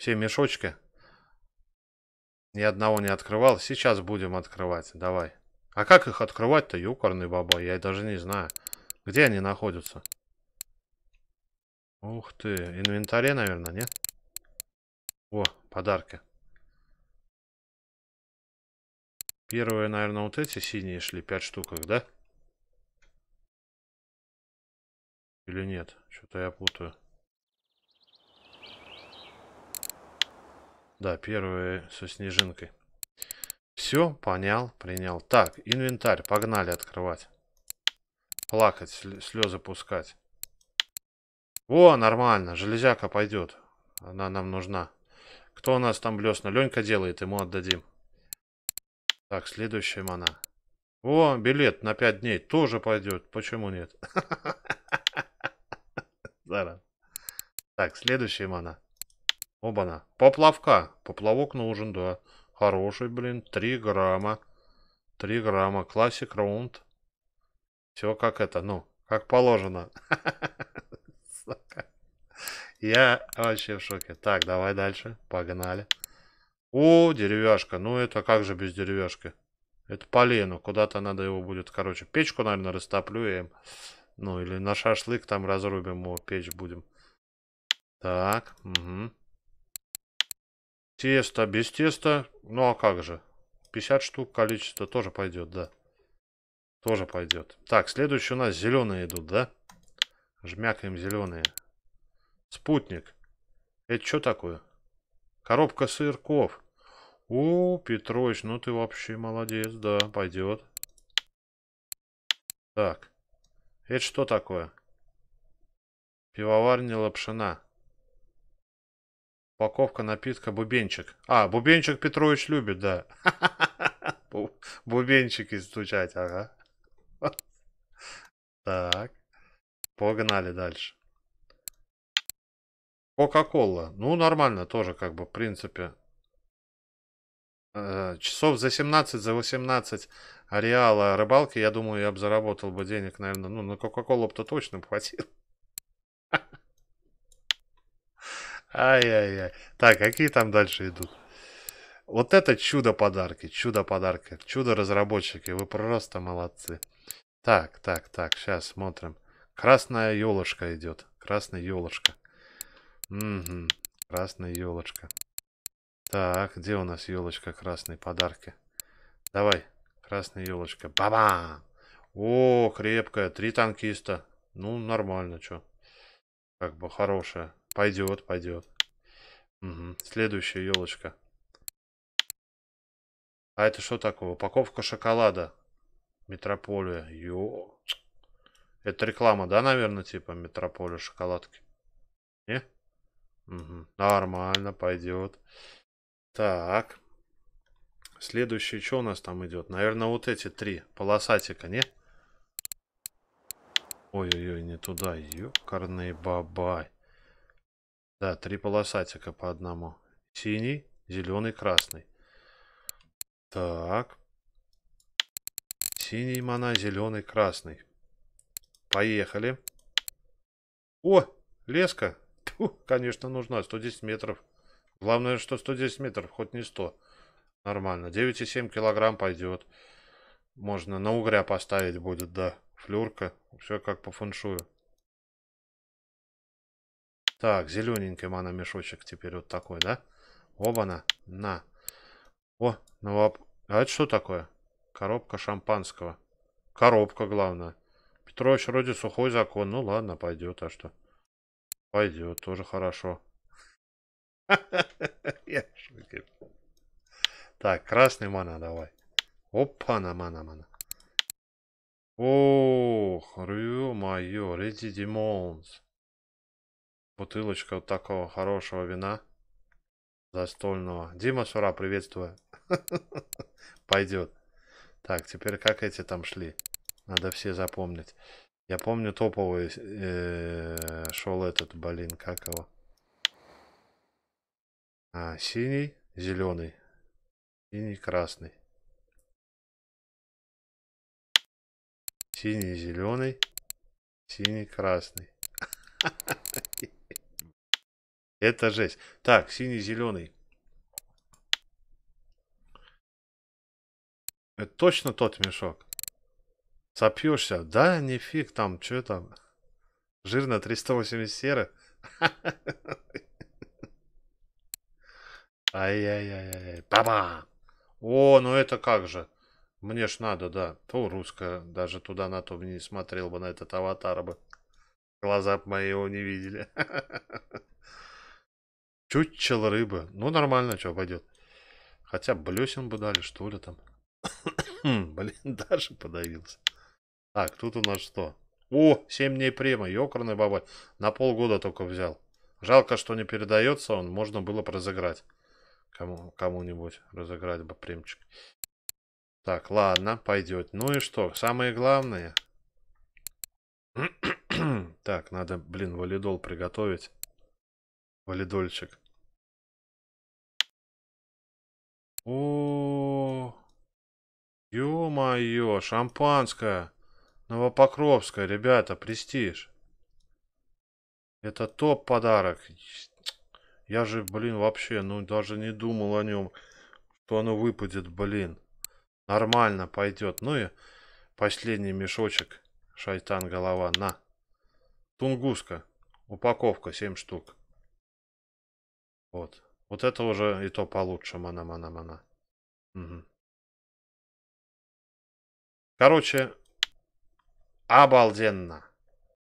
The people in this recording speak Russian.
все мешочки. Ни одного не открывал. Сейчас будем открывать. Давай. А как их открывать-то, юкарный баба? Я даже не знаю. Где они находятся? Ух ты. Инвентаре, наверное, нет? О, подарки. Первые, наверное, вот эти синие шли. Пять штук их, да? Или нет? Что-то я путаю. Да, первые со снежинкой. Все, понял, принял. Так, инвентарь, погнали открывать. Плакать, слезы пускать. О, нормально, железяка пойдет. Она нам нужна. Кто у нас там блесна? Ленька делает, ему отдадим. Так, следующая мана. О, билет на 5 дней тоже пойдет. Почему нет? Так, следующая мана. Оба-на. Поплавка. Поплавок нужен, да. Хороший, блин. Три грамма. Три грамма. Классик раунд. Все как это, ну, как положено. Я вообще в шоке. Так, давай дальше. Погнали. О, деревяшка. Ну, это как же без деревяшки? Это полено. Куда-то надо его будет, короче, печку, наверное, растоплю им. Ну, или на шашлык там разрубим его, печь будем. Так, угу. Тесто, без теста. Ну а как же? 50 штук количество тоже пойдет, да. Тоже пойдет. Так, следующие у нас зеленые идут, да? Жмякаем зеленые. Спутник. Это что такое? Коробка сырков. О, Петрович, ну ты вообще молодец, да, пойдет. Так. Это что такое? Пивоварня лапшина. Упаковка напитка бубенчик. А, бубенчик Петрович любит, да. Бубенчики стучать, ага. Так. Погнали дальше. Кока-кола. Ну, нормально тоже, как бы, в принципе. Э, часов за 17, за 18 ареала рыбалки, я думаю, я бы заработал бы денег, наверное. Ну, на Кока-колу бы-то точно хватило. Ай-яй-яй. Так, какие там дальше идут? Вот это чудо-подарки, чудо-подарки, чудо-разработчики. Вы просто молодцы. Так, так, так, сейчас смотрим. Красная елочка идет. Красная елочка. Угу, красная елочка. Так, где у нас елочка красной подарки? Давай, красная елочка. Баба! О, крепкая, три танкиста. Ну, нормально, что. Как бы хорошая. Пойдет, пойдет. Угу. Следующая елочка. А это что такое? Упаковка шоколада. Метрополия. Ё. Это реклама, да, наверное, типа метрополия шоколадки? Не? Угу. Нормально, пойдет. Так. Следующее, что у нас там идет? Наверное, вот эти три полосатика, не? Ой-ой-ой, не туда. Ёкарный бабай. Да, три полосатика по одному. Синий, зеленый, красный. Так. Синий мана, зеленый, красный. Поехали. О, леска. Фу, конечно, нужна. 110 метров. Главное, что 110 метров, хоть не 100. Нормально. 9,7 килограмм пойдет. Можно на угря поставить будет, да. Флюрка. Все как по фэншую. Так, зелененький мана мешочек теперь вот такой, да? Оба-на, на. О, ну а это что такое? Коробка шампанского. Коробка, главное. Петрович вроде сухой закон. Ну ладно, пойдет, а что? Пойдет, тоже хорошо. Я шутил. Так, красный мана давай. Опа-на, мана-мана. Ох, рю-моё, Леди Димонс бутылочка вот такого хорошего вина застольного. Дима Сура, приветствую. Пойдет. Так, теперь как эти там шли? Надо все запомнить. Я помню топовый э, шел этот, блин, как его? А, синий, зеленый. Синий, красный. Синий, зеленый. Синий, красный. Это жесть. Так, синий-зеленый. Это точно тот мешок? Сопьешься? Да, не фиг там, что там? Жирно 380 серы? Ай-яй-яй-яй. Баба! О, ну это как же. Мне ж надо, да. То русская. Даже туда на то не смотрел бы на этот аватар бы. Глаза бы мои его не видели. Чучел рыбы. Ну, нормально, что пойдет. Хотя блесен бы дали, что ли там. Блин, даже подавился. Так, тут у нас что? О, 7 дней према, ёкарный баба. На полгода только взял. Жалко, что не передается он. Можно было бы разыграть. Кому-нибудь кому разыграть бы премчик. Так, ладно, пойдет. Ну и что? Самое главное. так, надо, блин, валидол приготовить валидольчик. О, -о, ё-моё, шампанское, Новопокровское, ребята, престиж. Это топ подарок. Я же, блин, вообще, ну даже не думал о нем, что оно выпадет, блин. Нормально пойдет. Ну и последний мешочек, шайтан голова, на. Тунгуска, упаковка 7 штук. Вот. Вот это уже и то получше. Мана, мана, мана. Угу. Короче, обалденно.